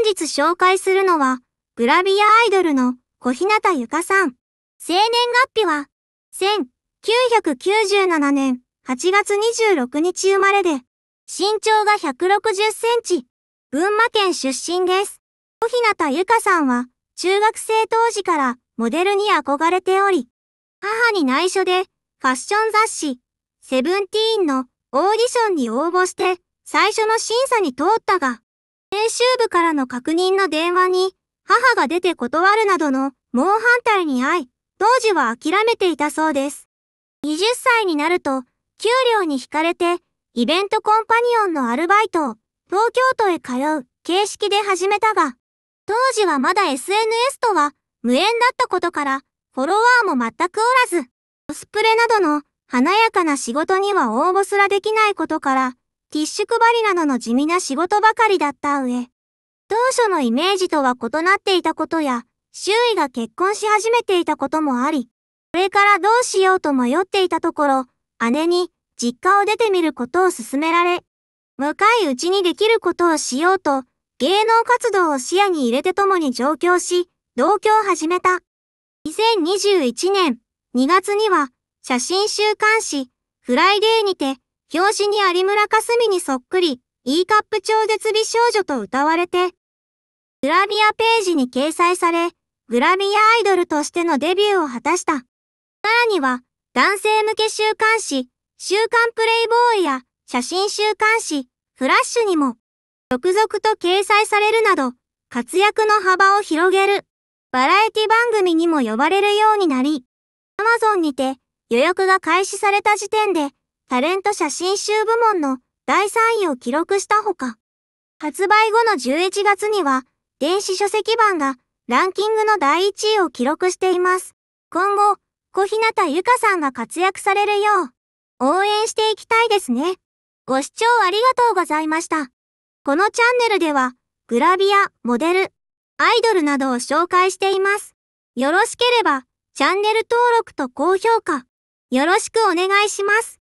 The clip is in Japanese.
本日紹介するのは、グラビアアイドルの小日向ゆかさん。生年月日は、1997年8月26日生まれで、身長が160センチ、群馬県出身です。小日向ゆかさんは、中学生当時からモデルに憧れており、母に内緒で、ファッション雑誌、セブンティーンのオーディションに応募して、最初の審査に通ったが、編集部からの確認の電話に、母が出て断るなどの猛反対に遭い、当時は諦めていたそうです。20歳になると、給料に惹かれて、イベントコンパニオンのアルバイトを東京都へ通う形式で始めたが、当時はまだ SNS とは無縁だったことから、フォロワーも全くおらず、コスプレなどの華やかな仕事には応募すらできないことから、ティッシュ配りなどの地味な仕事ばかりだった上、当初のイメージとは異なっていたことや、周囲が結婚し始めていたこともあり、これからどうしようと迷っていたところ、姉に実家を出てみることを勧められ、若いうちにできることをしようと、芸能活動を視野に入れて共に上京し、同居を始めた。2021年2月には、写真週刊誌、フライデーにて、表紙に有村架純にそっくり、E カップ超絶美少女と歌われて、グラビアページに掲載され、グラビアアイドルとしてのデビューを果たした。さらには、男性向け週刊誌、週刊プレイボーイや写真週刊誌、フラッシュにも、続々と掲載されるなど、活躍の幅を広げる、バラエティ番組にも呼ばれるようになり、Amazon にて予約が開始された時点で、タレント写真集部門の第3位を記録したほか、発売後の11月には、電子書籍版がランキングの第1位を記録しています。今後、小日向ゆかさんが活躍されるよう、応援していきたいですね。ご視聴ありがとうございました。このチャンネルでは、グラビア、モデル、アイドルなどを紹介しています。よろしければ、チャンネル登録と高評価、よろしくお願いします。